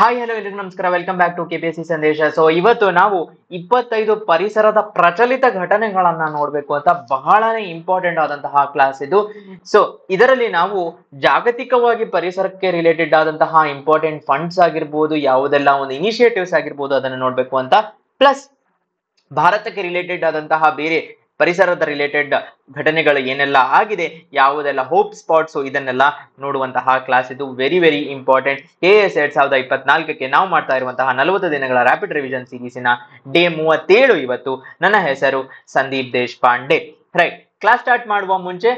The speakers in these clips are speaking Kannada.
ಹಾಯ್ ಹಲೋ ಎಲ್ರಿಗೂ ನಮಸ್ಕಾರ welcome back to K P C ಸಂದೇಶ ಸೊ ಇವತ್ತು ನಾವು ಇಪ್ಪತ್ತೈದು ಪರಿಸರದ ಪ್ರಚಲಿತ ಘಟನೆಗಳನ್ನ ನೋಡ್ಬೇಕು ಅಂತ ಬಹಳನೇ ಇಂಪಾರ್ಟೆಂಟ್ ಆದಂತಹ ಕ್ಲಾಸ್ ಇದು ಸೊ ಇದರಲ್ಲಿ ನಾವು ಜಾಗತಿಕವಾಗಿ ಪರಿಸರಕ್ಕೆ ರಿಲೇಟೆಡ್ ಆದಂತಹ ಇಂಪಾರ್ಟೆಂಟ್ ಫಂಡ್ಸ್ ಆಗಿರ್ಬೋದು ಯಾವುದೆಲ್ಲ ಒಂದು ಇನಿಷಿಯೇಟಿವ್ಸ್ ಆಗಿರ್ಬೋದು ಅದನ್ನು ನೋಡ್ಬೇಕು ಅಂತ ಪ್ಲಸ್ ಭಾರತಕ್ಕೆ ರಿಲೇಟೆಡ್ ಆದಂತಹ ಬೇರೆ ಪರಿಸರದ ರಿಲೇಟೆಡ್ ಘಟನೆಗಳು ಏನೆಲ್ಲ ಆಗಿದೆ ಯಾವುದೆಲ್ಲ ಹೋಪ್ ಸ್ಪಾಟ್ಸ್ ಇದನ್ನೆಲ್ಲ ನೋಡುವಂತಹ ಕ್ಲಾಸ್ ಇದು very very important as ಎರಡ್ ಸಾವಿರದ ಇಪ್ಪತ್ನಾಲ್ಕಕ್ಕೆ ನಾವು ಮಾಡ್ತಾ ಇರುವಂತಹ ನಲವತ್ತು ದಿನಗಳ ರ್ಯಾಪಿಡ್ ರಿವಿಷನ್ ಸೀರೀಸಿನ ಡೇ ಮೂವತ್ತೇಳು ಇವತ್ತು ನನ್ನ ಹೆಸರು Sandeep Deshpande right class start ಮಾಡುವ ಮುಂಚೆ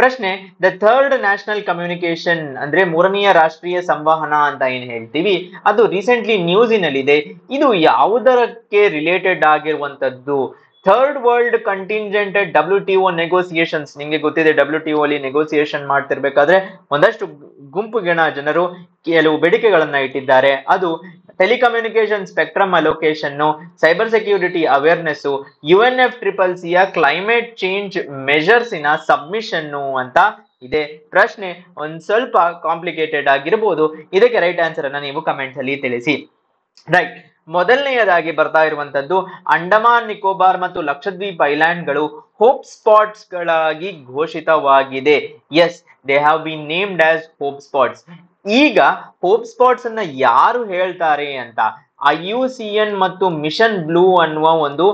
ಪ್ರಶ್ನೆ ದ ಥರ್ಡ್ ನ್ಯಾಷನಲ್ ಕಮ್ಯುನಿಕೇಶನ್ ಅಂದ್ರೆ ಮೂರನೆಯ ರಾಷ್ಟ್ರೀಯ ಸಂವಹನ ಅಂತ ಏನ್ ಹೇಳ್ತೀವಿ ಅದು ರೀಸೆಂಟ್ಲಿ ನ್ಯೂಸಿನಲ್ಲಿದೆ ಇದು ಯಾವುದಕ್ಕೆ ರಿಲೇಟೆಡ್ ಆಗಿರುವಂತದ್ದು third world contingent W T O negotiations ನಿಮಗೆ ಗೊತ್ತಿದೆ ಡಬ್ಲ್ಯೂ ಟಿ ಒ ಅಲ್ಲಿ ನೆಗೋಸಿಯೇಷನ್ ಮಾಡ್ತಿರ್ಬೇಕಾದ್ರೆ ಒಂದಷ್ಟು ಗುಂಪುಗಿಣ ಜನರು ಕೆಲವು ಬೇಡಿಕೆಗಳನ್ನ ಇಟ್ಟಿದ್ದಾರೆ ಅದು telecommunication spectrum allocation cyber security awareness U N F triple ಸಿಯ ಕ್ಲೈಮೇಟ್ ಚೇಂಜ್ ಮೆಷರ್ಸಿನ ಸಬ್ಮಿಷನ್ನು ಅಂತ ಇದೆ ಪ್ರಶ್ನೆ ಒಂದ್ ಸ್ವಲ್ಪ ಕಾಂಪ್ಲಿಕೇಟೆಡ್ ಆಗಿರ್ಬೋದು ಇದಕ್ಕೆ ರೈಟ್ ಆನ್ಸರ್ ಅನ್ನ ನೀವು ಕಮೆಂಟ್ಸ್ ಅಲ್ಲಿ ತಿಳಿಸಿ ರೈಟ್ ಮೊದಲನೆಯದಾಗಿ ಬರ್ತಾ ಇರುವಂತದ್ದು ಅಂಡಮಾನ್ ನಿಕೋಬಾರ್ ಮತ್ತು ಲಕ್ಷದ್ವೀಪ್ ಐಲ್ಯಾಂಡ್ ಗಳು ಹೋಪ್ ಸ್ಪಾಟ್ಸ್ ಗಳಾಗಿ ಘೋಷಿತವಾಗಿದೆ as they have been named as hope spots ಈಗ ಹೋಪ್ ಸ್ಪಾಟ್ಸ್ ಅನ್ನ ಯಾರು ಹೇಳ್ತಾರೆ ಅಂತ ಐ ಯು ಸಿ ಎನ್ ಮತ್ತು ಮಿಷನ್ ಬ್ಲೂ ಅನ್ನುವ ಒಂದು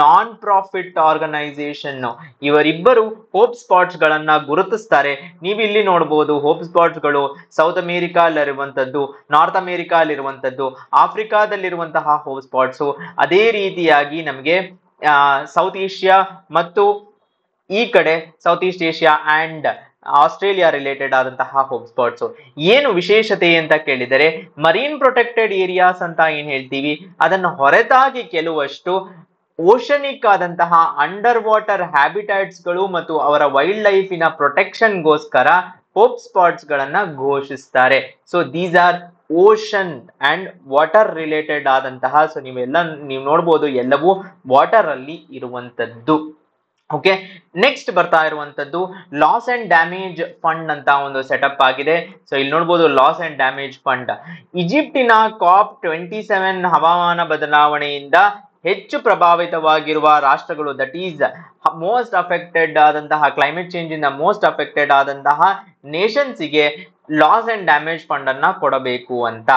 ನಾನ್ ಪ್ರಾಫಿಟ್ ಆರ್ಗನೈಸೇಷನ್ ಇವರಿಬ್ಬರು ಹೋಪ್ ಸ್ಪಾಟ್ಸ್ ಗಳನ್ನ ಗುರುತಿಸ್ತಾರೆ ನೀವು ಇಲ್ಲಿ ನೋಡಬಹುದು ಹೋಪ್ ಸ್ಪಾಟ್ಸ್ ಗಳು ಸೌತ್ ಅಮೆರಿಕಾಲಿರುವಂತದ್ದು ನಾರ್ತ್ ಅಮೇರಿಕಾಲಿರುವಂಥದ್ದು ಆಫ್ರಿಕಾದಲ್ಲಿರುವಂತಹ ಹೋಪ್ ಸ್ಪಾಟ್ಸ್ ಅದೇ ರೀತಿಯಾಗಿ ನಮಗೆ ಸೌತ್ ಏಷ್ಯಾ ಮತ್ತು ಈ ಕಡೆ south east Asia and Australia related ಆದಂತಹ ಹೋಬ್ಸ್ ಸ್ಪಾಟ್ಸ್ ಏನು ವಿಶೇಷತೆ ಅಂತ ಕೇಳಿದರೆ ಮರೀನ್ ಪ್ರೊಟೆಕ್ಟೆಡ್ ಏರಿಯಾಸ್ ಅಂತ ಏನ್ ಹೇಳ್ತೀವಿ ಅದನ್ನು ಹೊರತಾಗಿ ಕೆಲವಷ್ಟು ಓಷನಿಕ್ ಆದಂತಹ ಅಂಡರ್ ವಾಟರ್ ಹ್ಯಾಬಿಟೈಟ್ಸ್ಗಳು ಮತ್ತು ಅವರ ವೈಲ್ಡ್ ಲೈಫಿನ ಪ್ರೊಟೆಕ್ಷನ್ಗೋಸ್ಕರ ಹೋಪ್ ಸ್ಪಾಟ್ಸ್ ಗಳನ್ನ ಘೋಷಿಸ್ತಾರೆ so these are ocean and water related ಆದಂತಹ ಸೊ ನೀವೆಲ್ಲ ನೀವು ನೋಡ್ಬೋದು ಎಲ್ಲವೂ ವಾಟರ್ ಅಲ್ಲಿ ಇರುವಂತದ್ದು ಓಕೆ ನೆಕ್ಸ್ಟ್ ಬರ್ತಾ ಇರುವಂತದ್ದು ಲಾಸ್ ಅಂಡ್ ಡ್ಯಾಮೇಜ್ ಫಂಡ್ ಅಂತ ಒಂದು ಸೆಟಪ್ ಆಗಿದೆ ಸೊ ಇಲ್ಲಿ ನೋಡ್ಬೋದು ಲಾಸ್ ಅಂಡ್ ಡ್ಯಾಮೇಜ್ ಫಂಡ್ ಈಜಿಪ್ಟಿನ ಕಾಪ್ ಟ್ವೆಂಟಿ ಸೆವೆನ್ ಹವಾಮಾನ ಬದಲಾವಣೆಯಿಂದ ಹೆಚ್ಚು ಪ್ರಭಾವಿತವಾಗಿರುವ ರಾಷ್ಟ್ರಗಳು ದಟ್ ಈಸ್ ಮೋಸ್ಟ್ ಅಫೆಕ್ಟೆಡ್ ಆದಂತಹ ಕ್ಲೈಮೇಟ್ ಚೇಂಜ್ ಇಂದ ಮೋಸ್ಟ್ ಅಫೆಕ್ಟೆಡ್ ಆದಂತಹ ನೇಷನ್ಸ್ ಗೆ ಲಾಸ್ ಅಂಡ್ ಡ್ಯಾಮೇಜ್ ಫಂಡ್ ಅನ್ನ ಕೊಡಬೇಕು ಅಂತ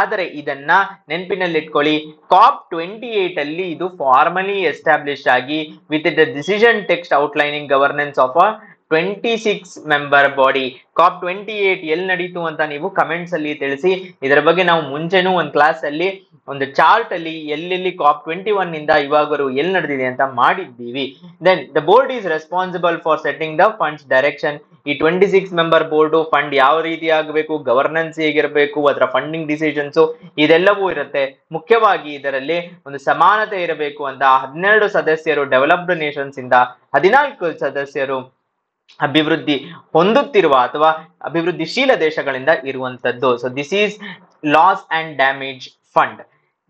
ಆದರೆ ಇದನ್ನ ನೆನಪಿನಲ್ಲಿ ಇಟ್ಕೊಳ್ಳಿ ಕಾಪ್ ಟ್ವೆಂಟಿ ಏಟ್ ಅಲ್ಲಿ ಇದು ಫಾರ್ಮಲಿ ಎಸ್ಟಾಬ್ಲಿಷ್ ಆಗಿ with the decision text outlining governance of a twenty six member body COP twenty eight ಎಲ್ಲಿ ನಡೀತು ಅಂತ ನೀವು ಕಮೆಂಟ್ಸ್ ಅಲ್ಲಿ ತಿಳಿಸಿ ಇದರ ಬಗ್ಗೆ ನಾವು ಮುಂಚೆನೂ ಒಂದು ಕ್ಲಾಸ್ ಅಲ್ಲಿ ಒಂದು ಚಾರ್ಟ್ ಅಲ್ಲಿ ಎಲ್ಲೆಲ್ಲಿ ಕಾಪ್ ಟ್ವೆಂಟಿ ಒನ್ ಇಂದ ಇವಾಗರು ಎಲ್ಲಿ ನಡೆದಿದೆ ಅಂತ ಮಾಡಿದ್ದೀವಿ then the board is responsible for setting the funds direction ಈ twenty six member board fund ಯಾವ ರೀತಿ ಆಗಬೇಕು ಗವರ್ನೆನ್ಸ್ ಹೇಗಿರಬೇಕು ಅದರ ಫಂಡಿಂಗ್ ಡಿಸಿಷನ್ಸು ಇದೆಲ್ಲವೂ ಇರುತ್ತೆ ಮುಖ್ಯವಾಗಿ ಇದರಲ್ಲಿ ಒಂದು ಸಮಾನತೆ ಇರಬೇಕು ಅಂತ ಹದಿನೆರಡು ಸದಸ್ಯರು ಡೆವಲಪ್ಡ್ ನೇಷನ್ಸ್ ಇಂದ ಹದಿನಾಲ್ಕು ಸದಸ್ಯರು ಅಭಿವೃದ್ಧಿ ಹೊಂದುತ್ತಿರುವ ಅಥವಾ ಅಭಿವೃದ್ಧಿಶೀಲ ದೇಶಗಳಿಂದ ಇರುವಂತದ್ದು so this is loss and damage fund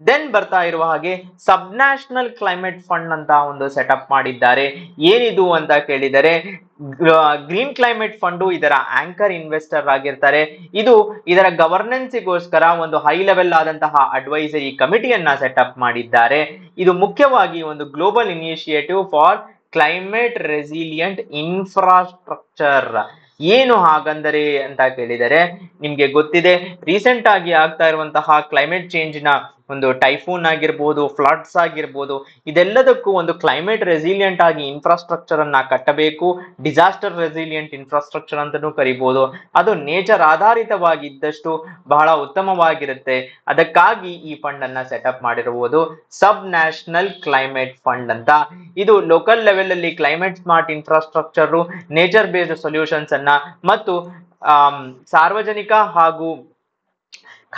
then ಬರ್ತಾ ಇರುವ ಹಾಗೆ ಸಬ್ ನ್ಯಾಷನಲ್ ಕ್ಲೈಮೇಟ್ ಫಂಡ್ ಅಂತ ಒಂದು ಸೆಟಪ್ ಮಾಡಿದ್ದಾರೆ ಏನಿದು ಅಂತ ಕೇಳಿದರೆ ಗ್ರೀನ್ ಕ್ಲೈಮೇಟ್ ಫಂಡು ಇದರ ಆಂಕರ್ ಇನ್ವೆಸ್ಟರ್ ಆಗಿರ್ತಾರೆ ಇದು ಇದರ ಗವರ್ನೆನ್ಸಿಗೋಸ್ಕರ ಒಂದು ಹೈ ಲೆವೆಲ್ ಆದಂತಹ ಅಡ್ವೈಸರಿ ಕಮಿಟಿಯನ್ನ ಸೆಟಪ್ ಮಾಡಿದ್ದಾರೆ ಇದು ಮುಖ್ಯವಾಗಿ ಒಂದು global initiative for climate resilient infrastructure ಏನು ಹಾಗಂದರೆ ಅಂತ ಕೇಳಿದರೆ ನಿಮ್ಗೆ ಗೊತ್ತಿದೆ ರೀಸೆಂಟ್ ಆಗಿ ಆಗ್ತಾ ಇರುವಂತಹ ಕ್ಲೈಮೇಟ್ ಚೇಂಜ್ ನ ಒಂದು ಟೈಫೂನ್ ಆಗಿರ್ಬೋದು ಫ್ಲಡ್ಸ್ ಆಗಿರ್ಬೋದು ಇದೆಲ್ಲದಕ್ಕೂ ಒಂದು ಕ್ಲೈಮೇಟ್ ರೆಸಿಲಿಯಂಟ್ ಆಗಿ ಇನ್ಫ್ರಾಸ್ಟ್ರಕ್ಚರ್ ಅನ್ನ ಕಟ್ಟಬೇಕು ಡಿಸಾಸ್ಟರ್ ರೆಸಿಲಿಯಂಟ್ ಇನ್ಫ್ರಾಸ್ಟ್ರಕ್ಚರ್ ಅಂತಲೂ ಕರಿಬಹುದು ಅದು ನೇಚರ್ ಆಧಾರಿತವಾಗಿದ್ದಷ್ಟು ಬಹಳ ಉತ್ತಮವಾಗಿರುತ್ತೆ ಅದಕ್ಕಾಗಿ ಈ ಫಂಡ್ ಅನ್ನ ಸೆಟಪ್ ಮಾಡಿರುವುದು ಸಬ್ ನ್ಯಾಷನಲ್ ಕ್ಲೈಮೇಟ್ ಫಂಡ್ ಅಂತ ಇದು ಲೋಕಲ್ ಲೆವೆಲ್ ಅಲ್ಲಿ climate smart infrastructure nature based solutions ಅನ್ನ ಮತ್ತು ಸಾರ್ವಜನಿಕ ಹಾಗೂ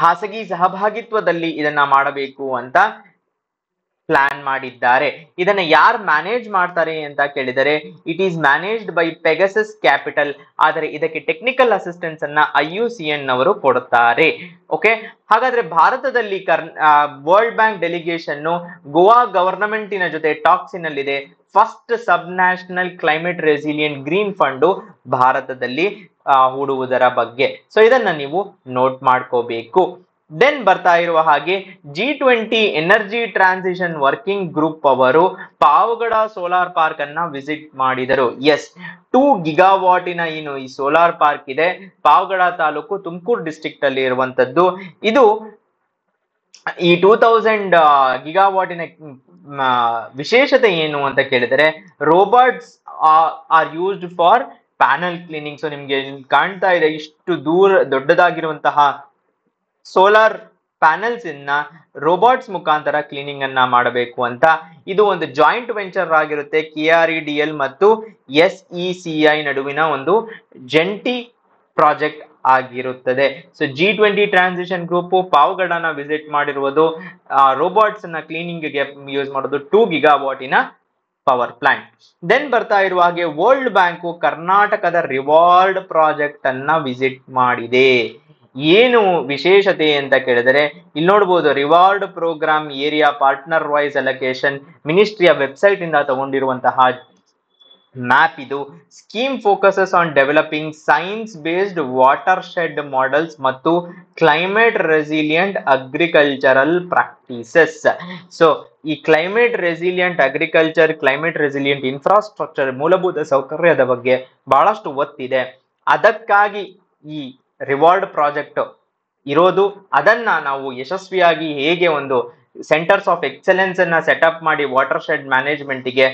ಖಾಸಗಿ ಸಹಭಾಗಿತ್ವದಲ್ಲಿ ಇದನ್ನ ಮಾಡಬೇಕು ಅಂತ ಪ್ಲಾನ್ ಮಾಡಿದ್ದಾರೆ ಇದನ್ನ ಯಾರು ಮ್ಯಾನೇಜ್ ಮಾಡ್ತಾರೆ ಅಂತ ಕೇಳಿದರೆ it is managed by Pegasus Capital ಆದರೆ ಇದಕ್ಕೆ ಟೆಕ್ನಿಕಲ್ ಅಸಿಸ್ಟೆನ್ಸ್ ಅನ್ನ ಐ ಯು ಸಿ ಎನ್ ಅವರು ಕೊಡುತ್ತಾರೆ ಓಕೆ ಹಾಗಾದ್ರೆ ಭಾರತದಲ್ಲಿ ಕರ್ ವರ್ಲ್ಡ್ ಬ್ಯಾಂಕ್ ಡೆಲಿಗೇಷನ್ ಗೋವಾ ಗವರ್ನಮೆಂಟಿನ ಜೊತೆ ಟಾಕ್ಸಿನಲ್ಲಿದೆ first sub national climate resilient green fund ಭಾರತದಲ್ಲಿ ಹೂಡುವುದರ ಬಗ್ಗೆ ಸೊ ಇದನ್ನ ನೀವು ನೋಟ್ ಮಾಡ್ಕೋಬೇಕು ದೆನ್ ಬರ್ತಾ ಇರುವ ಹಾಗೆ G twenty energy transition working group ಅವರು ಪಾವಗಡ ಸೋಲಾರ್ ಪಾರ್ಕ್ ಅನ್ನ ವಿಸಿಟ್ ಮಾಡಿದರು ಎಸ್ ಟೂ ಗಿಗಾವಾಟಿನ ಏನು ಈ ಸೋಲಾರ್ ಪಾರ್ಕ್ ಇದೆ ಪಾವಗಡ ತಾಲೂಕು ತುಮಕೂರು ಡಿಸ್ಟಿಕ್ಟ್ ಅಲ್ಲಿ ಇರುವಂತದ್ದು ಇದು ಈ ಟೂ ತೌಸಂಡ್ ಗಿಗಾವಾಟಿನ ವಿಶೇಷತೆ ಏನು ಅಂತ ಕೇಳಿದರೆ robots are used for panel cleaning so ನಿಮ್ಗೆ ಕಾಣ್ತಾ ಇದೆ ಇಷ್ಟು ದೂರ ದೊಡ್ಡದಾಗಿರುವಂತಹ ಸೋಲಾರ್ ಪ್ಯಾನೆಲ್ಸ್ ಇನ್ನ ರೋಬೋಟ್ಸ್ ಮುಖಾಂತರ ಕ್ಲೀನಿಂಗ್ ಅನ್ನ ಮಾಡಬೇಕು ಅಂತ ಇದು ಒಂದು ಜಾಯಿಂಟ್ ವೆಂಚರ್ ಆಗಿರುತ್ತೆ K R E D L ಮತ್ತು ಎಸ್ ಇ ಸಿ ಐ ನಡುವಿನ ಒಂದು ಜಂಟಿ ಪ್ರಾಜೆಕ್ಟ್ ಆಗಿರುತ್ತದೆ so G twenty transition group ಪಾವಗಡನ ವಿಸಿಟ್ ಮಾಡಿರುವುದು ರೋಬೋಟ್ಸ್ ಅನ್ನ ಕ್ಲೀನಿಂಗ್ ಗೆ ಯೂಸ್ ಮಾಡೋದು ಟೂ ಗಿಗಾ ವಾಟಿನ ಪವರ್ ಪ್ಲಾಂಟ್ ದೆನ್ ಬರ್ತಾ ಇರುವ ಹಾಗೆ ವರ್ಲ್ಡ್ ಬ್ಯಾಂಕು ಕರ್ನಾಟಕದ ರಿವಾರ್ಡ್ ಪ್ರಾಜೆಕ್ಟ್ ಅನ್ನ ವಿಸಿಟ್ ಮಾಡಿದೆ ಏನು ವಿಶೇಷತೆ ಅಂತ ಕೇಳಿದರೆ ಇಲ್ಲಿ ನೋಡ್ಬೋದು reward programme area partner wise allocation ಮಿನಿಸ್ಟ್ರಿಯ ವೆಬ್ಸೈಟ್ ಇಂದ ತಗೊಂಡಿರುವಂತಹ ಮ್ಯಾಪ್ ಇದು scheme focuses on developing science based watershed models ಮತ್ತು climate resilient agricultural practices so ಈ climate resilient agriculture climate resilient infrastructure ಮೂಲಭೂತ ಸೌಕರ್ಯದ ಬಗ್ಗೆ ಬಹಳಷ್ಟು ಒತ್ತಿದೆ ಅದಕ್ಕಾಗಿ ಈ ರಿವಾರ್ಡ್ ಪ್ರಾಜೆಕ್ಟ್ ಇರೋದು ಅದನ್ನ ನಾವು ಯಶಸ್ವಿಯಾಗಿ ಹೇಗೆ ಒಂದು ಸೆಂಟರ್ಸ್ ಆಫ್ ಎಕ್ಸಲೆನ್ಸ್ ಅನ್ನ ಸೆಟಪ್ ಮಾಡಿ ವಾಟರ್ ಶೆಡ್ ಮ್ಯಾನೇಜ್ಮೆಂಟ್ಗೆ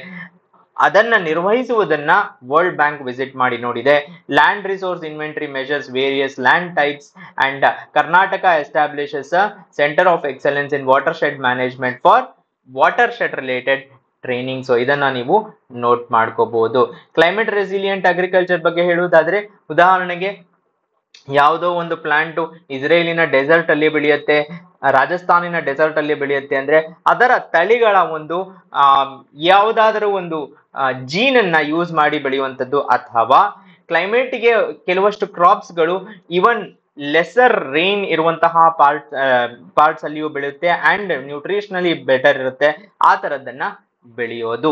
ಅದನ್ನ ನಿರ್ವಹಿಸುವುದನ್ನ ವರ್ಲ್ಡ್ ಬ್ಯಾಂಕ್ ವಿಸಿಟ್ ಮಾಡಿ ನೋಡಿದೆ land resource inventory measures various land types and Karnataka establishes centre of excellence in watershed management for watershed related training so ಇದನ್ನ ನೀವು ನೋಟ್ ಮಾಡ್ಕೋಬಹುದು ಕ್ಲೈಮೇಟ್ ರೆಸಿಲಿಯಂಟ್ ಅಗ್ರಿಕಲ್ಚರ್ ಬಗ್ಗೆ ಹೇಳುವುದಾದ್ರೆ ಉದಾಹರಣೆಗೆ ಯಾವುದೋ ಒಂದು ಪ್ಲಾಂಟು ಇಸ್ರೇಲಿನ ಡೆಸರ್ಟ್ ಅಲ್ಲಿ ಬೆಳೆಯುತ್ತೆ ರಾಜಸ್ಥಾನಿನ ಡೆಸರ್ಟ್ ಅಲ್ಲಿ ಬೆಳೆಯುತ್ತೆ ಅಂದ್ರೆ ಅದರ ತಳಿಗಳ ಒಂದು ಯಾವುದಾದರೂ ಒಂದು ಜೀನನ್ನ ಯೂಸ್ ಮಾಡಿ ಬೆಳೆಯುವಂಥದ್ದು ಅಥವಾ ಕ್ಲೈಮೇಟ್ಗೆ ಕೆಲವಷ್ಟು ಕ್ರಾಪ್ಸ್ಗಳು ಈವನ್ ಲೆಸರ್ ರೈನ್ ಇರುವಂತಹ ಪಾರ್ಟ್ ಪಾರ್ಟ್ಸ್ ಅಲ್ಲಿಯೂ ಬೆಳೆಯುತ್ತೆ ಅಂಡ್ ನ್ಯೂಟ್ರಿಷನಲಿ ಬೆಟರ್ ಇರುತ್ತೆ ಆ ತರದನ್ನ ಬೆಳೆಯೋದು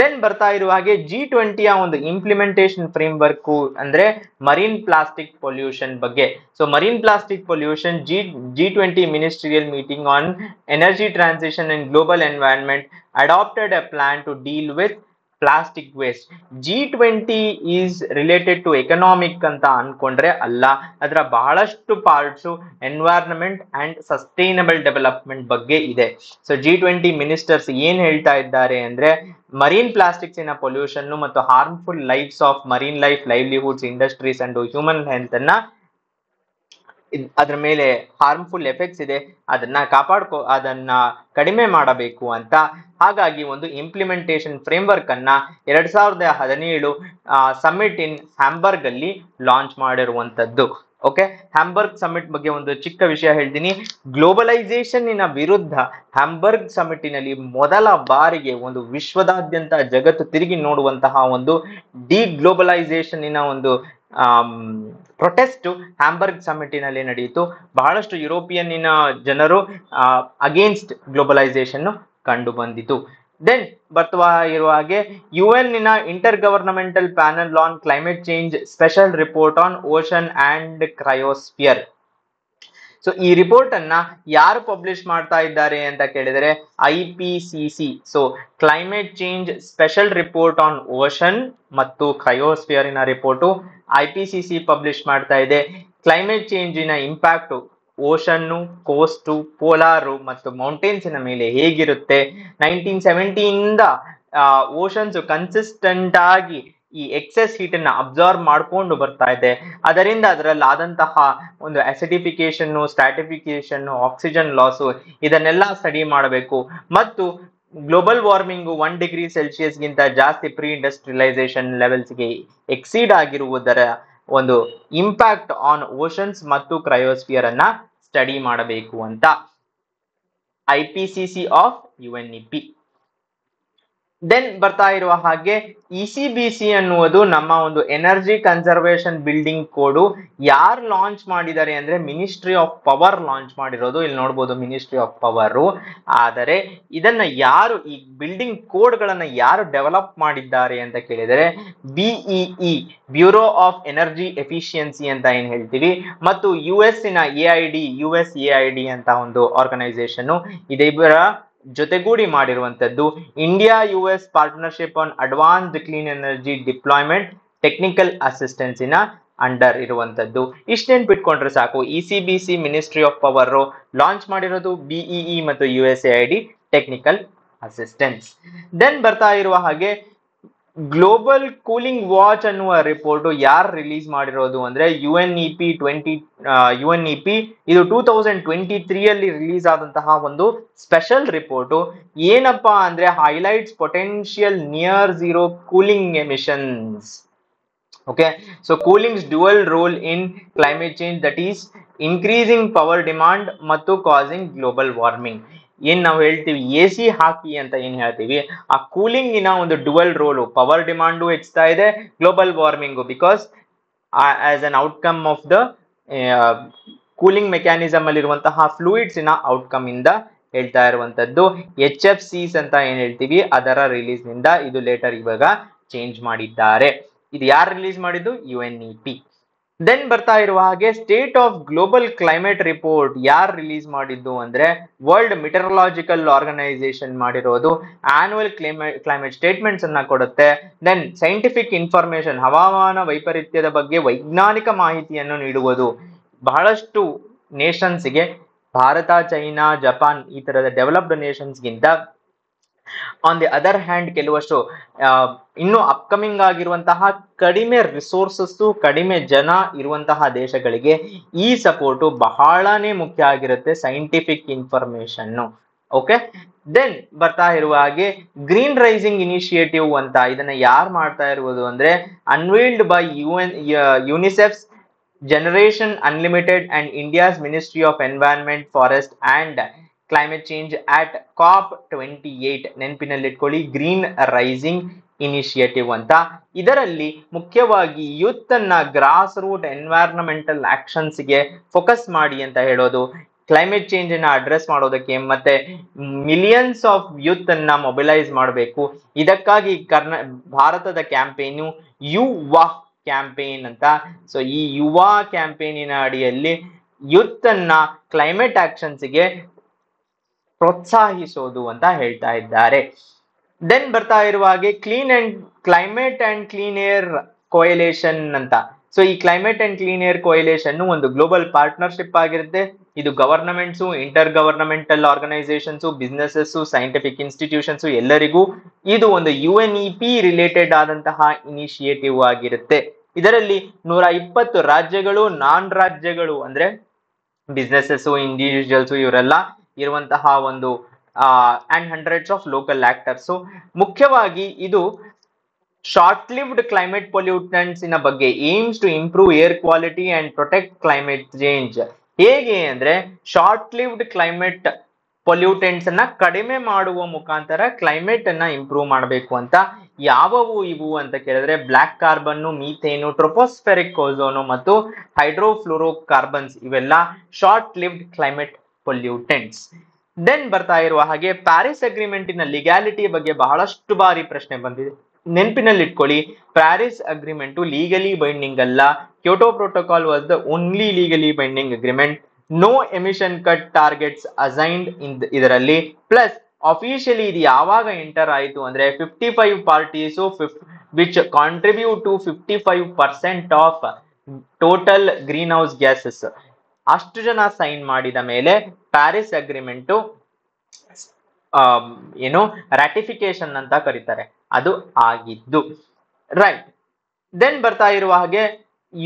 ದೆನ್ ಬರ್ತಾ ಇರುವ ಹಾಗೆ ಜಿ ಟ್ವೆಂಟಿಯ ಒಂದು ಇಂಪ್ಲಿಮೆಂಟೇಷನ್ ಫ್ರೇಮ್ ವರ್ಕ್ ಅಂದ್ರೆ ಮರೀನ್ ಪ್ಲಾಸ್ಟಿಕ್ ಪೊಲ್ಯೂಷನ್ ಬಗ್ಗೆ so marine plastic pollution G G twenty ministerial meeting on energy transition and global environment adapted a plan to deal with plastic waste G twenty is related to economic ಅಂತ ಅನ್ಕೊಂಡ್ರೆ ಅಲ್ಲ ಅದರ ಬಹಳಷ್ಟು parts environment and sustainable development ಬಗ್ಗೆ ಇದೆ ಸೊ ಜಿ ಟ್ವೆಂಟಿ ಮಿನಿಸ್ಟರ್ಸ್ ಏನ್ ಹೇಳ್ತಾ ಇದ್ದಾರೆ ಅಂದ್ರೆ ಮರೀನ್ ಪ್ಲಾಸ್ಟಿಕ್ಸ್ ಇನ ಪೊಲ್ಯೂಷನ್ ಮತ್ತು harmful lives of marine life livelihoods industries and human health ಅನ್ನ ಅದ್ರ ಮೇಲೆ ಹಾರ್ಮ್ಫುಲ್ ಎಫೆಕ್ಟ್ಸ್ ಇದೆ ಅದನ್ನ ಕಾಪಾಡ್ಕೊ ಅದನ್ನ ಕಡಿಮೆ ಮಾಡಬೇಕು ಅಂತ ಹಾಗಾಗಿ ಒಂದು ಇಂಪ್ಲಿಮೆಂಟೇಷನ್ ಫ್ರೇಮ್ವರ್ಕ್ ಅನ್ನ ಎರಡ್ ಸಾವಿರದ ಹದಿನೇಳು ಸಮಿಟ್ ಇನ್ ಹ್ಯಾಂಬರ್ಗ್ ಅಲ್ಲಿ ಲಾಂಚ್ ಮಾಡಿರುವಂತದ್ದು ಓಕೆ ಹ್ಯಾಂಬರ್ಗ್ ಸಮಿಟ್ ಬಗ್ಗೆ ಒಂದು ಚಿಕ್ಕ ವಿಷಯ ಹೇಳ್ತೀನಿ ಗ್ಲೋಬಲೈಸೇಷನ್ನಿನ ವಿರುದ್ಧ ಹ್ಯಾಂಬರ್ಗ್ ಸಮಿಟಿನಲ್ಲಿ ಮೊದಲ ಬಾರಿಗೆ ಒಂದು ವಿಶ್ವದಾದ್ಯಂತ ಜಗತ್ತು ತಿರುಗಿ ನೋಡುವಂತಹ ಒಂದು ಡಿ ಗ್ಲೋಬಲೈಸೇಷನ್ನಿನ ಒಂದು ಪ್ರೊಟೆಸ್ಟ್ ಹ್ಯಾಂಬರ್ಗ್ ಸಮಿಟಿನಲ್ಲಿ ನಡೆಯಿತು ಬಹಳಷ್ಟು ಯುರೋಪಿಯನ್ನಿನ ಜನರು ಅಗೇನ್ಸ್ಟ್ ಗ್ಲೋಬಲೈಸೇಷನ್ ಕಂಡು ಬಂದಿತು ದೆನ್ ಬರ್ತವಾಗಿರುವ ಇರುವ ಹಾಗೆ ಯು ಎನ್ನಿನ intergovernmental panel on climate change special report on ocean and cryosphere so ಈ ರಿಪೋರ್ಟ್ ಅನ್ನ ಯಾರು ಪಬ್ಲಿಷ್ ಮಾಡ್ತಾ ಇದ್ದಾರೆ ಅಂತ ಕೇಳಿದರೆ I P C C so climate change special report on ocean ಮತ್ತು ಕ್ರಯೋಸ್ಫಿಯರಿನ report I P C C publish ಮಾಡ್ತಾ ಇದೆ ಕ್ಲೈಮೇಟ್ ಚೇಂಜಿನ ಇಂಪ್ಯಾಕ್ಟು ಓಷನ್ನು ಕೋಸ್ಟು ಪೋಲಾರು ಮತ್ತು ಮೌಂಟೇನ್ಸಿನ ಮೇಲೆ ಹೇಗಿರುತ್ತೆ ನೈನ್ಟೀನ್ ಸೆವೆಂಟಿಯಿಂದ ಓಷನ್ಸು ಕನ್ಸಿಸ್ಟೆಂಟ್ ಆಗಿ ಈ ಎಕ್ಸೆಸ್ ಹೀಟನ್ನು ಅಬ್ಸಾರ್ವ್ ಮಾಡಿಕೊಂಡು ಬರ್ತಾ ಇದೆ ಅದರಿಂದ ಅದರಲ್ಲಿ ಆದಂತಹ ಒಂದು ಅಸಿಡಿಫಿಕೇಶನ್ನು ಸ್ಟ್ರಾಟಿಫಿಕೇಶನ್ನು ಆಕ್ಸಿಜನ್ ಲಾಸು ಇದನ್ನೆಲ್ಲ ಸ್ಟಡಿ ಮಾಡಬೇಕು ಮತ್ತು ಗ್ಲೋಬಲ್ ವಾರ್ಮಿಂಗ್ ಒನ್ ಡಿಗ್ರಿ ಸೆಲ್ಸಿಯಸ್ಗಿಂತ ಜಾಸ್ತಿ ಪ್ರೀ ಇಂಡಸ್ಟ್ರಿಯಲೈಸೇಷನ್ ಲೆವೆಲ್ಸ್ಗೆ ಎಕ್ಸೀಡ್ ಆಗಿರುವುದರ ಒಂದು ಇಂಪ್ಯಾಕ್ಟ್ ಆನ್ ಓಷನ್ಸ್ ಮತ್ತು ಕ್ರಯೋಸ್ಫಿಯರ್ ಅನ್ನ ಸ್ಟಡಿ ಮಾಡಬೇಕು ಅಂತ I P C C of U N E P then ಬರ್ತಾ ಇರುವ ಹಾಗೆ ಇ ಸಿ ಬಿ ಸಿ ಅನ್ನುವುದು ನಮ್ಮ ಒಂದು ಎನರ್ಜಿ ಕನ್ಸರ್ವೇಷನ್ ಬಿಲ್ಡಿಂಗ್ ಕೋಡು ಯಾರು ಲಾಂಚ್ ಮಾಡಿದ್ದಾರೆ ಅಂದ್ರೆ ಮಿನಿಸ್ಟ್ರಿ ಆಫ್ ಪವರ್ ಲಾಂಚ್ ಮಾಡಿರೋದು ಇಲ್ಲಿ ನೋಡ್ಬೋದು ಮಿನಿಸ್ಟ್ರಿ ಆಫ್ ಪವರು ಆದರೆ ಇದನ್ನ ಯಾರು ಈ ಬಿಲ್ಡಿಂಗ್ ಕೋಡ್ಗಳನ್ನು ಯಾರು ಡೆವಲಪ್ ಮಾಡಿದ್ದಾರೆ ಅಂತ ಕೇಳಿದರೆ BEE bureau of energy efficiency ಅಂತ ಏನು ಹೇಳ್ತೀವಿ ಮತ್ತು ಯು ನ A I D U S A I D ಅಂತ ಒಂದು ಆರ್ಗನೈಸೇಷನ್ನು ಇದರ ಜೊತೆಗೂಡಿ ಮಾಡಿರುವಂತದ್ದು India U S partnership on advanced clean energy deployment technical ಅಸಿಸ್ಟೆನ್ಸಿನ ಅಂಡರ್ ಇರುವಂತದ್ದು ಇಷ್ಟೇನ್ ಬಿಟ್ಕೊಂಡ್ರೆ ಸಾಕು E C B C ministry of power launch ಮಾಡಿರೋದು ಬಿಇಇ e e ಮತ್ತು U S A I D technical assistance then ಬರ್ತಾ ಇರುವ ಹಾಗೆ ಗ್ಲೋಬಲ್ ಕೂಲಿಂಗ್ ವಾಚ್ ಅನ್ನುವ ರಿಪೋರ್ಟ್ ಯಾರು ರಿಲೀಸ್ ಮಾಡಿರೋದು ಅಂದ್ರೆ U N E P twenty U N E P ಇದು ಟೂ ತೌಸಂಡ್ ಟ್ವೆಂಟಿ ತ್ರೀ ಅಲ್ಲಿ ರಿಲೀಸ್ ಆದಂತಹ ಒಂದು ಸ್ಪೆಷಲ್ ರಿಪೋರ್ಟ್ ಏನಪ್ಪಾ ಅಂದ್ರೆ highlights potential near zero cooling emissions okay so coolings dual role in climate change that is increasing power demand ಮತ್ತು ಕಾಸಿಂಗ್ ಗ್ಲೋಬಲ್ ವಾರ್ಮಿಂಗ್ ಏನ್ ನಾವು ಹೇಳ್ತೀವಿ ಎ ಸಿ ಹಾಕಿ ಅಂತ ಏನ್ ಹೇಳ್ತೀವಿ ಆ ಕೂಲಿಂಗಿನ ಒಂದು ಡುವಲ್ ರೋಲು ಪವರ್ ಡಿಮಾಂಡು ಹೆಚ್ಚುತ್ತಾ ಇದೆ global warming because as an outcome of the cooling mechanism ಅಲ್ಲಿರುವಂತಹ ಇನ ಔಟ್ಕಮ್ ಇಂದ ಹೇಳ್ತಾ ಇರುವಂತದ್ದು ಎಚ್ ಎಫ್ ಸಿಸ್ ಅಂತ ಏನ್ ಹೇಳ್ತೀವಿ ಅದರ ರಿಲೀಸ್ ನಿಂದ ಇದು ಲೇಟರ್ ಇವಾಗ ಚೇಂಜ್ ಮಾಡಿದ್ದಾರೆ ಇದು ಯಾರು ರಿಲೀಸ್ ಮಾಡಿದ್ದು U N E P then ಬರ್ತಾ ಇರುವ ಹಾಗೆ state of global climate report ಯಾರು ರಿಲೀಸ್ ಮಾಡಿದ್ದು ಅಂದ್ರೆ ವರ್ಲ್ಡ್ ಮಿಟರಲಾಜಿಕಲ್ ಆರ್ಗನೈಸೇಷನ್ ಮಾಡಿರೋದು ಆನ್ಯುವಲ್ ಕ್ಲೈಮೇಟ್ ಕ್ಲೈಮೇಟ್ ಸ್ಟೇಟ್ಮೆಂಟ್ಸ್ ಅನ್ನ ಕೊಡುತ್ತೆ ದೆನ್ ಸೈಂಟಿಫಿಕ್ ಇನ್ಫಾರ್ಮೇಶನ್ ಹವಾಮಾನ ವೈಪರೀತ್ಯದ ಬಗ್ಗೆ ವೈಜ್ಞಾನಿಕ ಮಾಹಿತಿಯನ್ನು ನೀಡುವುದು ಬಹಳಷ್ಟು ನೇಷನ್ಸ್ಗೆ ಭಾರತ ಚೈನಾ ಜಪಾನ್ ಈ ತರದ ಡೆವಲಪ್ಡ್ ನೇಷನ್ಸ್ಗಿಂತ ಆನ್ ದಿ ಅದರ್ ಹ್ಯಾಂಡ್ ಕೆಲವಷ್ಟು ಇನ್ನು ಅಪ್ಕಮಿಂಗ್ ಆಗಿರುವಂತಹ ಕಡಿಮೆ ರಿಸೋರ್ಸಸ್ಸು ಕಡಿಮೆ ಜನ ಇರುವಂತಹ ದೇಶಗಳಿಗೆ ಈ ಸಪೋರ್ಟು ಬಹಳನೇ ಮುಖ್ಯ ಆಗಿರುತ್ತೆ ಸೈಂಟಿಫಿಕ್ ಇನ್ಫಾರ್ಮೇಶನ್ ಓಕೆ ದೆನ್ ಬರ್ತಾ ಇರುವ ಹಾಗೆ ಗ್ರೀನ್ ರೈಸಿಂಗ್ ಇನಿಷಿಯೇಟಿವ್ ಅಂತ ಇದನ್ನ ಯಾರು ಮಾಡ್ತಾ ಇರುವುದು ಅಂದ್ರೆ unveiled by U N UNICEF's generation unlimited and India's ministry of environment forest and climate change at COP twenty eight ನೆನಪಿನಲ್ಲಿಟ್ಕೊಳ್ಳಿ ಗ್ರೀನ್ ರೈಸಿಂಗ್ ಇನಿಷಿಯೇಟಿವ್ ಅಂತ ಇದರಲ್ಲಿ ಮುಖ್ಯವಾಗಿ ಯೂತ್ ಅನ್ನ ಗ್ರಾಸ್ ರೂಟ್ ಆಕ್ಷನ್ಸ್ ಆಕ್ಷನ್ಸ್ಗೆ ಫೋಕಸ್ ಮಾಡಿ ಅಂತ ಹೇಳೋದು ಕ್ಲೈಮೇಟ್ ಚೇಂಜ್ ಅನ್ನ ಅಡ್ರೆಸ್ ಮಾಡೋದಕ್ಕೆ ಮತ್ತೆ ಮಿಲಿಯನ್ಸ್ ಆಫ್ ಯೂತ್ ಅನ್ನ ಮೊಬಿಲೈಸ್ ಮಾಡಬೇಕು ಇದಕ್ಕಾಗಿ ಕರ್ನ ಭಾರತದ ಕ್ಯಾಂಪೇನು ಯುವ ಕ್ಯಾಂಪೇನ್ ಅಂತ ಸೊ ಈ ಯುವ ಕ್ಯಾಂಪೇನಿನ ಅಡಿಯಲ್ಲಿ ಯೂತ್ ಅನ್ನ ಕ್ಲೈಮೇಟ್ ಆಕ್ಷನ್ಸ್ಗೆ ಪ್ರೋತ್ಸಾಹಿಸೋದು ಅಂತ ಹೇಳ್ತಾ ಇದ್ದಾರೆ ದೆನ್ ಬರ್ತಾ ಇರುವ ಹಾಗೆ clean and climate and clean air coalition ಅಂತ ಸೊ ಈ climate and clean air coalition ಒಂದು ಗ್ಲೋಬಲ್ ಪಾರ್ಟ್ನರ್ಶಿಪ್ ಆಗಿರುತ್ತೆ ಇದು governments intergovernmental organisations businesses scientific institutions ಎಲ್ಲರಿಗೂ ಇದು ಒಂದು U N E P related ಆದಂತಹ ಇನಿಷಿಯೇಟಿವ್ ಆಗಿರುತ್ತೆ ಇದರಲ್ಲಿ ನೂರ ಇಪ್ಪತ್ತು ರಾಜ್ಯಗಳು ನಾನ್ ರಾಜ್ಯಗಳು ಅಂದ್ರೆ ಬಿಸ್ನೆಸಸ್ಸು ಇಂಡಿವಿಜುವಲ್ಸು ಇವರೆಲ್ಲ ಇರುವಂತಹ ಒಂದು and hundreds of local actors ಮುಖ್ಯವಾಗಿ ಇದು ಶಾರ್ಟ್ ಲಿವ್ಡ್ ಕ್ಲೈಮೇಟ್ ಪೊಲ್ಯೂಟೆಂಟ್ಸ್ ಇನ ಬಗ್ಗೆ aims to improve air quality and protect climate change ಹೇಗೆ ಅಂದ್ರೆ ಶಾರ್ಟ್ ಲಿವ್ಡ್ ಕ್ಲೈಮೇಟ್ ಪೊಲ್ಯೂಟೆಂಟ್ಸ್ ಅನ್ನ ಕಡಿಮೆ ಮಾಡುವ ಮುಖಾಂತರ ಕ್ಲೈಮೇಟ್ ಅನ್ನ ಇಂಪ್ರೂವ್ ಮಾಡಬೇಕು ಅಂತ ಯಾವವು ಇವು ಅಂತ ಕೇಳಿದ್ರೆ black carbon methane tropospheric ozone ಮತ್ತು ಹೈಡ್ರೋಫ್ಲೋರೋ ಕಾರ್ಬನ್ಸ್ ಇವೆಲ್ಲ short lived climate pollutants then ಬರ್ತಾ ಇರುವ ಹಾಗೆ ಪ್ಯಾರಿಸ್ ಅಗ್ರಿಮೆಂಟಿನ ಲೀಗ್ಯಾಲಿಟಿ ಬಗ್ಗೆ ಬಹಳಷ್ಟು ಬಾರಿ ಪ್ರಶ್ನೆ ಬಂದಿದೆ ನೆನಪಿನಲ್ಲಿ ಇಟ್ಕೊಳ್ಳಿ ಪ್ಯಾರಿಸ್ ಅಗ್ರಿಮೆಂಟ್ ಲೀಗಲಿ ಬೈಂಡಿಂಗ್ ಅಲ್ಲ Kyoto protocol was the only legally binding agreement no emission cut targets assigned in ಇದರಲ್ಲಿ ಪ್ಲಸ್ ಅಫಿಷಿಯಲಿ ಇದು ಯಾವಾಗ ಎಂಟರ್ ಆಯಿತು ಅಂದ್ರೆ fifty five parties which contribute to fifty five percent of total greenhouse gases ಅಷ್ಟು ಜನ ಸೈನ್ ಮಾಡಿದ ಮೇಲೆ ಪ್ಯಾರಿಸ್ ಅಗ್ರಿಮೆಂಟು ಏನು ರ್ಯಾಟಿಫಿಕೇಶನ್ ಅಂತ ಕರೀತಾರೆ ಅದು ಆಗಿದ್ದು ರೈಟ್ ದೆನ್ ಬರ್ತಾ ಇರುವ ಹಾಗೆ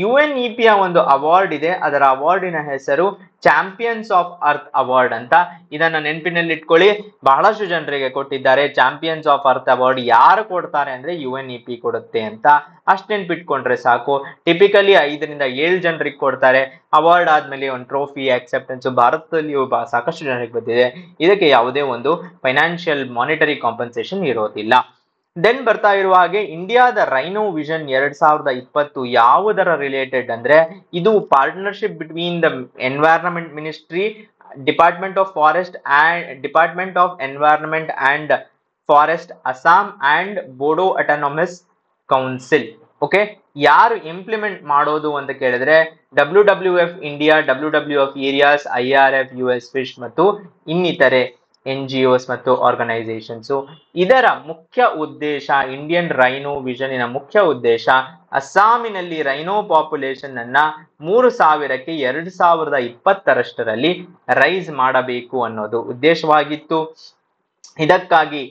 ಯು ಎನ್ ಇ ಪಿಯ ಒಂದು ಅವಾರ್ಡ್ ಇದೆ ಅದರ ಅವಾರ್ಡಿನ ಹೆಸರು ಚಾಂಪಿಯನ್ಸ್ ಆಫ್ ಅರ್ತ್ ಅವಾರ್ಡ್ ಅಂತ ಇದನ್ನ ನೆನಪಿನಲ್ಲಿ ಇಟ್ಕೊಳ್ಳಿ ಬಹಳಷ್ಟು ಜನರಿಗೆ ಕೊಟ್ಟಿದ್ದಾರೆ ಚಾಂಪಿಯನ್ಸ್ ಆಫ್ ಅರ್ತ್ ಅವಾರ್ಡ್ ಯಾರು ಕೊಡ್ತಾರೆ ಅಂದ್ರೆ ಯು ಎನ್ ಇ ಪಿ ಕೊಡುತ್ತೆ ಅಂತ ಅಷ್ಟು ನೆನ್ಪಿಟ್ಕೊಂಡ್ರೆ ಸಾಕು ಟಿಪಿಕಲಿ ಐದರಿಂದ ಏಳು ಜನರಿಗೆ ಕೊಡ್ತಾರೆ ಅವಾರ್ಡ್ ಆದ್ಮೇಲೆ ಒಂದು ಟ್ರೋಫಿ ಅಕ್ಸೆಪ್ಟೆನ್ಸ್ ಭಾರತದಲ್ಲಿ ಸಾಕಷ್ಟು ಜನರಿಗೆ ಬಂದಿದೆ ಇದಕ್ಕೆ ಯಾವುದೇ ಒಂದು ಫೈನಾನ್ಷಿಯಲ್ ಮಾನಿಟರಿ ಕಾಂಪನ್ಸೇಷನ್ ಇರೋದಿಲ್ಲ ದೆನ್ ಬರ್ತಾ ಇರುವ ಹಾಗೆ ಇಂಡಿಯಾದ ರೈನೋ ವಿಷನ್ ಎರಡ್ ಸಾವಿರದ ಇಪ್ಪತ್ತು ಯಾವುದರ ರಿಲೇಟೆಡ್ ಅಂದ್ರೆ ಇದು partnership between the environment ministry department of forest and department of environment and forest Assam and Bodo autonomous council okay ಯಾರು ಇಂಪ್ಲಿಮೆಂಟ್ ಮಾಡೋದು ಅಂತ ಕೇಳಿದ್ರೆ W W F India W W F areas I R F U S fish ಮತ್ತು ಇನ್ನಿತರೆ ಎನ್ ಜಿ ಒಸ್ ಮತ್ತು ಆರ್ಗನೈಸೇಷನ್ಸು ಇದರ ಮುಖ್ಯ ಉದ್ದೇಶ ಇಂಡಿಯನ್ ರೈನೋ ವಿಷನಿನ ಮುಖ್ಯ ಉದ್ದೇಶ ಅಸ್ಸಾಮಿನಲ್ಲಿ ರೈನೋ ಪಾಪ್ಯುಲೇಷನ್ ಅನ್ನ ಮೂರು ಸಾವಿರಕ್ಕೆ ಎರಡು ಸಾವಿರದ ಇಪ್ಪತ್ತರಷ್ಟರಲ್ಲಿ ರೈಸ್ ಮಾಡಬೇಕು ಅನ್ನೋದು ಉದ್ದೇಶವಾಗಿತ್ತು ಇದಕ್ಕಾಗಿ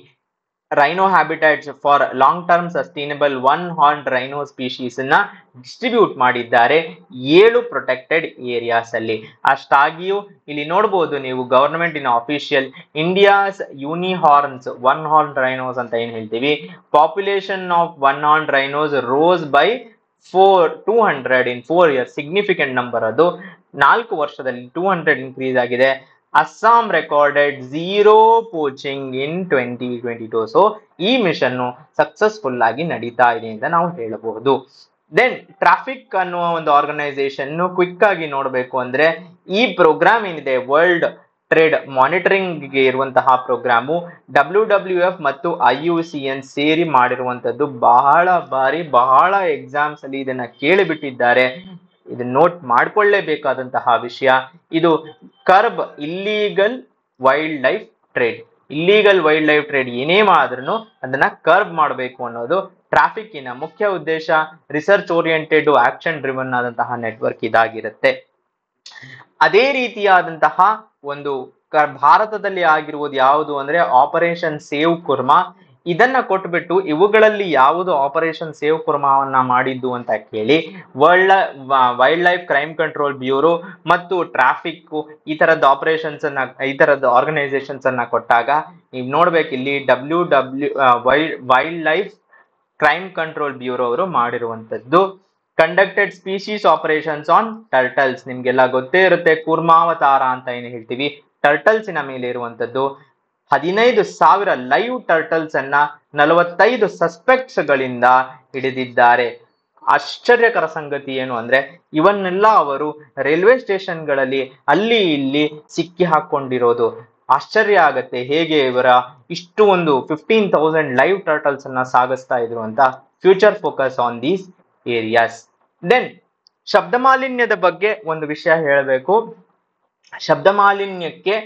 rhino habitats for long term sustainable one horn rhino species ನ ಡಿಸ್ಟ್ರಿಬ್ಯೂಟ್ ಮಾಡಿದ್ದಾರೆ ಏಳು ಪ್ರೊಟೆಕ್ಟೆಡ್ ಏರಿಯಾಸ್ ಅಲ್ಲಿ ಅಷ್ಟಾಗಿಯೂ ಇಲ್ಲಿ ನೋಡಬಹುದು ನೀವು government in official India's unicorns one horn rhinos ಅಂತ ಏನ್ ಹೇಳ್ತೀವಿ population of one horn rhinos rose by four two hundred in four years significant number ಅದು ನಾಲ್ಕು ವರ್ಷದಲ್ಲಿ ಟೂ ಹಂಡ್ರೆಡ್ ಇನ್ಕ್ರೀಸ್ ಆಗಿದೆ Assam recorded zero poaching in twenty twenty 2022. So ಈ ಮಿಷನ್ ಸಕ್ಸಸ್ಫುಲ್ ಆಗಿ ನಡೀತಾ ಇದೆ ಅಂತ ನಾವು ಹೇಳಬಹುದು ದೆನ್ ಟ್ರಾಫಿಕ್ ಅನ್ನುವ ಒಂದು ಆರ್ಗನೈಸೇಷನ್ ಕ್ವಿಕ್ ಆಗಿ ನೋಡಬೇಕು ಅಂದ್ರೆ ಈ ಪ್ರೋಗ್ರಾಮ್ ಏನಿದೆ ವರ್ಲ್ಡ್ ಟ್ರೇಡ್ ಮಾನಿಟರಿಂಗ್ ಇರುವಂತಹ ಪ್ರೋಗ್ರಾಮು ಡಬ್ಲ್ಯೂ ಡಬ್ಲ್ಯೂ ಎಫ್ ಮತ್ತು ಐ ಯು ಸಿ ಎನ್ ಸೇರಿ ಮಾಡಿರುವಂತದ್ದು ಬಹಳ ಬಾರಿ ಬಹಳ ಎಕ್ಸಾಮ್ಸ್ ಅಲ್ಲಿ ಇದನ್ನ ಕೇಳಿಬಿಟ್ಟಿದ್ದಾರೆ ಇದನ್ನ ನೋಟ್ ಮಾಡ್ಕೊಳ್ಳೇಬೇಕಾದಂತಹ ವಿಷಯ ಇದು curb illegal wildlife trade illegal wildlife trade ಏನೇ ಆದ್ರೂ ಅದನ್ನ ಕರ್ಬ್ ಮಾಡಬೇಕು ಅನ್ನೋದು ಟ್ರಾಫಿಕ್ ನ ಮುಖ್ಯ ಉದ್ದೇಶ ರಿಸರ್ಚ್ ಓರಿಯೆಂಟೆಡ್ ಆಕ್ಷನ್ ಡ್ರಿವನ್ ಆದಂತಹ ನೆಟ್ವರ್ಕ್ ಇದಾಗಿರುತ್ತೆ ಅದೇ ರೀತಿಯಾದಂತಹ ಒಂದು ಭಾರತದಲ್ಲಿ ಆಗಿರುವುದು ಯಾವುದು ಅಂದ್ರೆ ಆಪರೇಷನ್ ಸೇವ್ ಕುರ್ಮಾ ಇದನ್ನ ಕೊಟ್ಬಿಟ್ಟು ಇವುಗಳಲ್ಲಿ ಯಾವುದು ಆಪರೇಷನ್ ಸೇವ್ ಕುರ್ಮಾವನ್ನ ಮಾಡಿದ್ದು ಅಂತ ಕೇಳಿ world wildlife crime control bureau ಮತ್ತು ಟ್ರಾಫಿಕ್ ಈ ತರದ ಆಪರೇಷನ್ಸ್ ಅನ್ನ ಈ ತರದ ಆರ್ಗನೈಸೇಷನ್ಸ್ ಅನ್ನ ಕೊಟ್ಟಾಗ ನೀವು ನೋಡ್ಬೇಕು ಇಲ್ಲಿ W W wild wildlife crime control bureau ಅವರು ಮಾಡಿರುವಂತದ್ದು conducted species operations on turtles ನಿಮ್ಗೆಲ್ಲ ಗೊತ್ತೇ ಇರುತ್ತೆ ಕುರ್ಮಾವತಾರ ಅಂತ ಏನು ಹೇಳ್ತೀವಿ ಟರ್ಟಲ್ಸಿನ ಮೇಲೆ ಇರುವಂತದ್ದು ಹದಿನೈದು ಸಾವಿರ ಲೈವ್ ಟರ್ಟಲ್ಸ್ ಅನ್ನ ನಲವತ್ತೈದು ಸಸ್ಪೆಕ್ಟ್ಸ್ ಗಳಿಂದ ಹಿಡಿದಿದ್ದಾರೆ ಆಶ್ಚರ್ಯಕರ ಸಂಗತಿ ಏನು ಅಂದ್ರೆ ಇವನ್ನೆಲ್ಲ ಅವರು ರೈಲ್ವೆ ಸ್ಟೇಷನ್ಗಳಲ್ಲಿ ಅಲ್ಲಿ ಇಲ್ಲಿ ಸಿಕ್ಕಿ ಹಾಕೊಂಡಿರೋದು ಆಶ್ಚರ್ಯ ಆಗತ್ತೆ ಹೇಗೆ ಇವರ ಇಷ್ಟು ಒಂದು ಫಿಫ್ಟೀನ್ ತೌಸಂಡ್ ಲೈವ್ ಟರ್ಟಲ್ಸ್ ಅನ್ನ ಸಾಗಿಸ್ತಾ ಇದ್ರು ಅಂತ future focus on these areas then ಶಬ್ದ ಮಾಲಿನ್ಯದ ಬಗ್ಗೆ ಒಂದು ವಿಷಯ ಹೇಳಬೇಕು ಶಬ್ದ ಮಾಲಿನ್ಯಕ್ಕೆ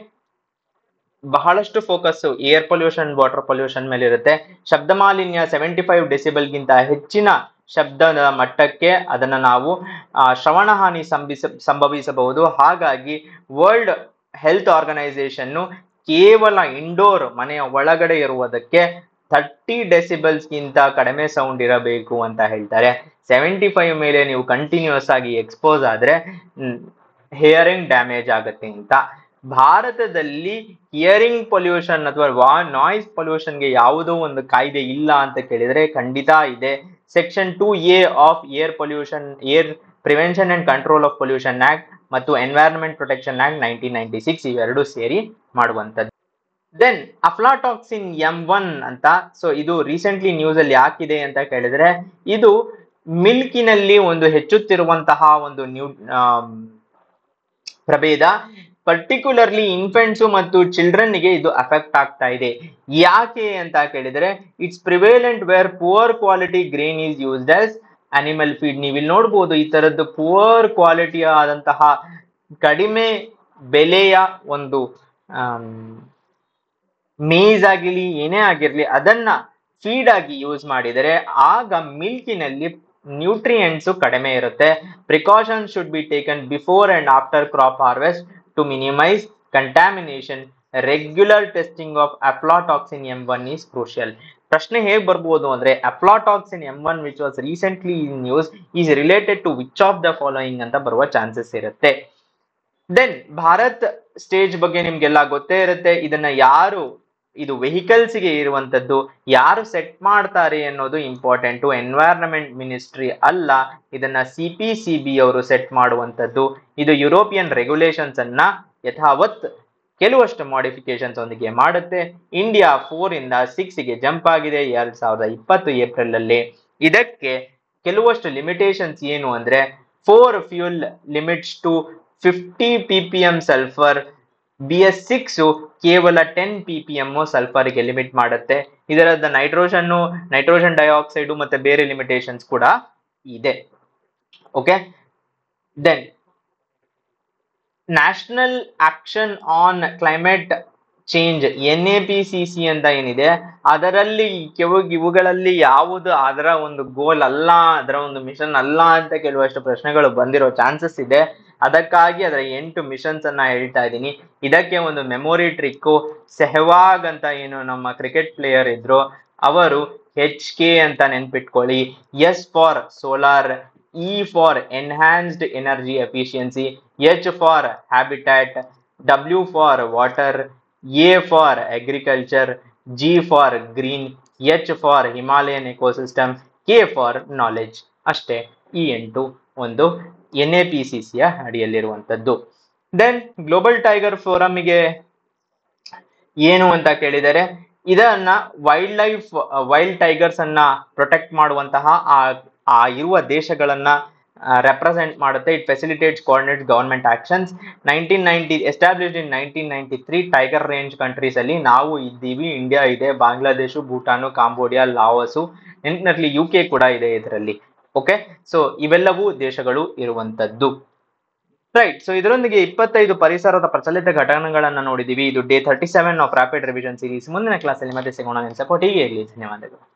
ಬಹಳಷ್ಟು focus air pollution water pollution ಮೇಲೆ ಇರುತ್ತೆ ಶಬ್ದ ಮಾಲಿನ್ಯ ಸೆವೆಂಟಿ ಫೈವ್ ಗಿಂತ ಹೆಚ್ಚಿನ ಶಬ್ದದ ಮಟ್ಟಕ್ಕೆ ಅದನ್ನ ನಾವು ಶ್ರವಣ ಹಾನಿ ಸಂಭಿಸ ಸಂಭವಿಸಬಹುದು ಹಾಗಾಗಿ ವರ್ಲ್ಡ್ ಹೆಲ್ತ್ ಆರ್ಗನೈಸೇಷನ್ನು ಕೇವಲ ಇಂಡೋರ್ ಮನೆಯ ಒಳಗಡೆ ಇರುವುದಕ್ಕೆ ಥರ್ಟಿ ಡೆಸಿಬಲ್ಸ್ಗಿಂತ ಕಡಿಮೆ ಸೌಂಡ್ ಇರಬೇಕು ಅಂತ ಹೇಳ್ತಾರೆ ಸೆವೆಂಟಿ ಫೈವ್ ಮೇಲೆ ನೀವು ಕಂಟಿನ್ಯೂಸ್ ಆಗಿ ಎಕ್ಸ್ಪೋಸ್ ಆದರೆ ಹೇಯರಿಂಗ್ ಡ್ಯಾಮೇಜ್ ಆಗುತ್ತೆ ಅಂತ ಭಾರತದಲ್ಲಿ ಹಿಯರಿಂಗ್ ಪೊಲ್ಯೂಷನ್ ಅಥವಾ ವಾ ನಾಯ್ಸ್ ಪೊಲ್ಯೂಷನ್ಗೆ ಯಾವುದೋ ಒಂದು ಕಾಯ್ದೆ ಇಲ್ಲ ಅಂತ ಕೇಳಿದ್ರೆ ಖಂಡಿತ ಇದೆ section two A of air pollution air prevention and control of pollution act ಮತ್ತು environment protection act nineteen ninety six ಇವೆರಡು ಸೇರಿ ಮಾಡುವಂಥದ್ದು ದೆನ್ ಅಫ್ಲಾಟಾಕ್ಸಿನ್ ಎಂ ಒನ್ ಅಂತ ಸೊ ಇದು ರೀಸೆಂಟ್ಲಿ ನ್ಯೂಸ್ ಅಲ್ಲಿ ಯಾಕಿದೆ ಅಂತ ಕೇಳಿದ್ರೆ ಇದು ಮಿಲ್ಕಿನಲ್ಲಿ ಒಂದು ಹೆಚ್ಚುತ್ತಿರುವಂತಹ ಒಂದು ನ್ಯೂ ಪ್ರಭೇದ ಪರ್ಟಿಕ್ಯುಲರ್ಲಿ ಇನ್ಫೆಂಟ್ಸು ಮತ್ತು ಚಿಲ್ಡ್ರನ್ಗೆ ಇದು ಅಫೆಕ್ಟ್ ಆಗ್ತಾ ಇದೆ ಯಾಕೆ ಅಂತ ಕೇಳಿದರೆ it's prevalent where poor quality grain is used as animal feed ನೀವು ಇಲ್ಲಿ ನೋಡ್ಬೋದು ಈ ತರದ್ದು ಪುವರ್ ಕ್ವಾಲಿಟಿ ಆದಂತಹ ಕಡಿಮೆ ಬೆಲೆಯ ಒಂದು ಮೇಜ್ ಆಗಿರಲಿ ಏನೇ ಆಗಿರಲಿ ಅದನ್ನ ಫೀಡ್ ಆಗಿ ಯೂಸ್ ಮಾಡಿದರೆ ಆಗ ಮಿಲ್ಕಿನಲ್ಲಿ ನ್ಯೂಟ್ರಿಯೆಂಟ್ಸು ಕಡಿಮೆ ಇರುತ್ತೆ precaution should be taken before and after crop harvest To minimize contamination, regular testing of aflatoxin M one is crucial ಪ್ರಶ್ನೆ ಹೇಗೆ ಬರ್ಬೋದು ಅಂದ್ರೆ aflatoxin M one which was recently in news is related to which of the following ಅಂತ ಬರುವ ಚಾನ್ಸಸ್ ಇರುತ್ತೆ ದೆನ್ ಭಾರತ್ ಸ್ಟೇಜ್ ಬಗ್ಗೆ ನಿಮ್ಗೆಲ್ಲ ಗೊತ್ತೇ ಇರುತ್ತೆ ಇದನ್ನ ಯಾರು ಇದು ವೆಹಿಕಲ್ಸ್ಗೆ ಇರುವಂಥದ್ದು ಯಾರು ಸೆಟ್ ಮಾಡ್ತಾರೆ ಅನ್ನೋದು ಇಂಪಾರ್ಟೆಂಟು ಎನ್ವೈರನ್ಮೆಂಟ್ ಮಿನಿಸ್ಟ್ರಿ ಅಲ್ಲ ಇದನ್ನ ಸಿ ಪಿ ಸಿ ಬಿ ಅವರು ಸೆಟ್ ಮಾಡುವಂಥದ್ದು ಇದು ಯುರೋಪಿಯನ್ ರೆಗ್ಯುಲೇಷನ್ಸ್ ಅನ್ನ ಯಥಾವತ್ ಕೆಲವಷ್ಟು ಮಾಡಿಫಿಕೇಶನ್ಸ್ ಒಂದಿಗೆ ಮಾಡುತ್ತೆ ಇಂಡಿಯಾ ಫೋರ್ ಇಂದ ಸಿಕ್ಸ್ ಗೆ ಜಂಪ್ ಆಗಿದೆ ಎರಡ್ ಸಾವಿರದ ಇಪ್ಪತ್ತು ಏಪ್ರಿಲ್ ಅಲ್ಲಿ ಇದಕ್ಕೆ ಕೆಲವಷ್ಟು ಲಿಮಿಟೇಷನ್ಸ್ ಏನು ಅಂದ್ರೆ for fuel limits to fifty P P M sulphur B S six ಕೇವಲ ಟೆನ್ ಪಿ ಪಿ ಎಮ್ ಸಲ್ಫರ್ಗೆ ಲಿಮಿಟ್ ಮಾಡುತ್ತೆ ಇದರದ ನೈಟ್ರೋಜನ್ನು ನೈಟ್ರೋಜನ್ ಡೈಆಕ್ಸೈಡು ಮತ್ತೆ ಬೇರೆ ಲಿಮಿಟೇಷನ್ಸ್ ಕೂಡ ಇದೆ okay then national action on climate change N A P C C ಅಂತ ಏನಿದೆ ಅದರಲ್ಲಿ ಕೆಲವು ಇವುಗಳಲ್ಲಿ ಯಾವುದು ಅದರ ಒಂದು ಗೋಲ್ ಅಲ್ಲ ಅದರ ಒಂದು ಮಿಷನ್ ಅಲ್ಲ ಅಂತ ಕೆಲವಷ್ಟು ಪ್ರಶ್ನೆಗಳು ಬಂದಿರೋ ಚಾನ್ಸಸ್ ಇದೆ ಅದಕ್ಕಾಗಿ ಅದರ ಎಂಟು ಮಿಷನ್ಸ್ ಅನ್ನ ಹೇಳ್ತಾ ಇದ್ದೀನಿ ಇದಕ್ಕೆ ಒಂದು ಮೆಮೊರಿ ಟ್ರಿಕ್ಕು ಸೆಹವಾಗ್ ಅಂತ ಏನು ನಮ್ಮ ಕ್ರಿಕೆಟ್ ಪ್ಲೇಯರ್ ಇದ್ರು ಅವರು ಹೆಚ್ ಕೆ ಅಂತ ನೆನ್ಪಿಟ್ಕೊಳ್ಳಿ S for solar E for enhanced energy efficiency H for habitat W for water A for agriculture G for green H for Himalayan ecosystem K for knowledge ಅಷ್ಟೇ ಈ e ಎಂಟು ಒಂದು ಎನ್ ಎ ಪಿ ಸಿ ಸಿಯ ಅಡಿಯಲ್ಲಿರುವಂಥದ್ದು ದೆನ್ ಗ್ಲೋಬಲ್ ಟೈಗರ್ ಫೋರಮ್ಗೆ ಏನು ಅಂತ ಕೇಳಿದರೆ ಇದನ್ನ ವೈಲ್ಡ್ ಲೈಫ್ ವೈಲ್ಡ್ ಟೈಗರ್ಸ್ ಅನ್ನ ಪ್ರೊಟೆಕ್ಟ್ ಮಾಡುವಂತಹ ಆ ಇರುವ ದೇಶಗಳನ್ನ ರೆಪ್ರೆಸೆಂಟ್ ಮಾಡುತ್ತೆ it facilitates facilitates coordinates government establish in nineteen ninety three tiger range countries ಅಲ್ಲಿ ನಾವು ಇದ್ದೀವಿ ಇಂಡಿಯಾ ಇದೆ ಬಾಂಗ್ಲಾದೇಶ್ ಭೂಟಾನ್ ಕಾಂಬೋಡಿಯಾ ಲಾವಸು ನೆಂಟಿನಲ್ಲಿ ಯು ಕೆ ಕೂಡ ಇದೆ ಇದರಲ್ಲಿ ಓಕೆ ಸೊ ಇವೆಲ್ಲವೂ ದೇಶಗಳು ಇರುವಂತದ್ದು ರೈಟ್ ಸೊ ಇದರೊಂದಿಗೆ ಇಪ್ಪತ್ತೈದು ಪರಿಸರದ ಪ್ರಚಲಿತ ಘಟನೆಗಳನ್ನು ನೋಡಿದೀವಿ ಇದು day thirty seven of rapid revision series ಮುಂದಿನ ಕ್ಲಾಸಲ್ಲಿ ಮತ್ತೆ ಸಿಗೋಣ ಸಪೋರ್ಟ್ ಹೀಗೆ ಇರಲಿ ಧನ್ಯವಾದಗಳು